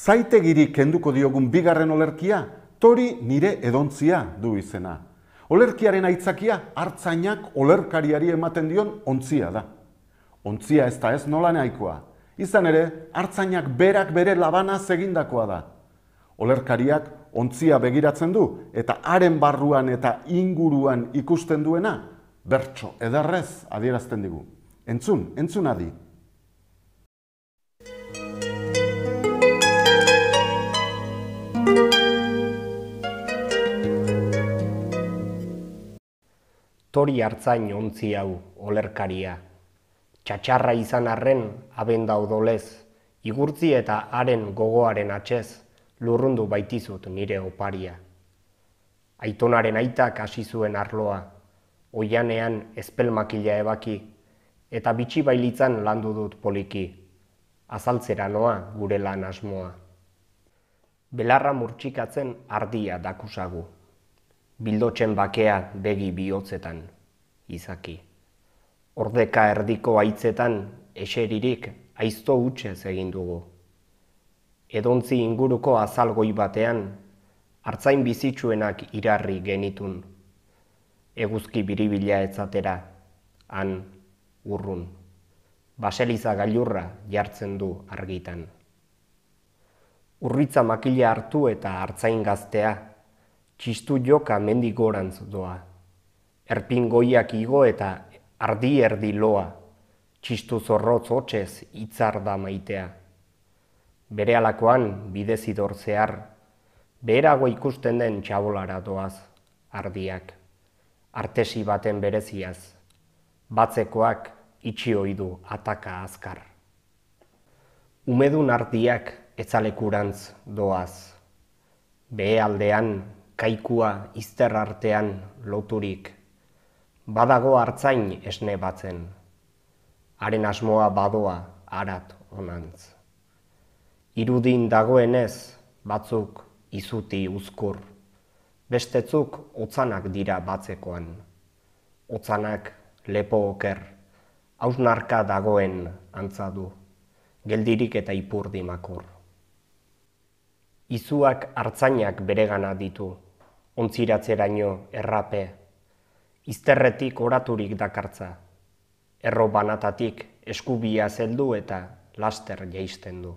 Zaitegiri kenduko diogun bigarren olerkia, tori nire edontzia du izena. Olerkiaren aitzakia hartzainak olerkariari ematen dion ontzia da. Ontzia ez da ez nola nahikoa. Izan ere, hartzainak berak bere labana egindakoa da. Olerkariak ontzia begiratzen du eta haren barruan eta inguruan ikusten duena bertso ederrez adierazten digu. Entzun, Entzun adi. tori hartzain ontzi hau olerkaria. Txatxarra izan arren abenda odolez, igurtzi eta haren gogoaren atxez, lurrundu baitizut nire oparia. Aitonaren aitak hasi zuen arloa, oianean espelmakila ebaki, eta bitxi bailitzan landu dut poliki, Azaltzeranoa noa gure lan asmoa. Belarra murtsikatzen ardia dakusagu bildotzen bakea begi bihotzetan izaki. Ordeka erdiko aitzetan eseririk aizto hutsez egin dugu. Edontzi inguruko azalgoi batean hartzain bizitsuenak irarri genitun. Eguzki biribila etzatera, han urrun. Baseliza gailurra jartzen du argitan. Urritza makila hartu eta hartzain gaztea txistu joka mendik gorantz doa. Erpin goiak igo eta ardi erdi loa, txistu zorrotz hotxez itzar da maitea. Bere alakoan bidezidor zehar, beherago ikusten den txabolara doaz, ardiak. Artesi baten bereziaz, batzekoak itxi hoi ataka azkar. Umedun ardiak etzalekurantz doaz, behe aldean kaikua izter artean loturik. Badago hartzain esne batzen, haren asmoa badoa arat onantz. Irudin dagoenez batzuk izuti uzkur, bestetzuk otzanak dira batzekoan. Otzanak lepo oker, hausnarka dagoen antzadu, geldirik eta ipurdimakur. Izuak hartzainak beregana ditu, ontziratzeraino errape. Izterretik oraturik dakartza. Erro banatatik eskubia zeldu eta laster jaisten du.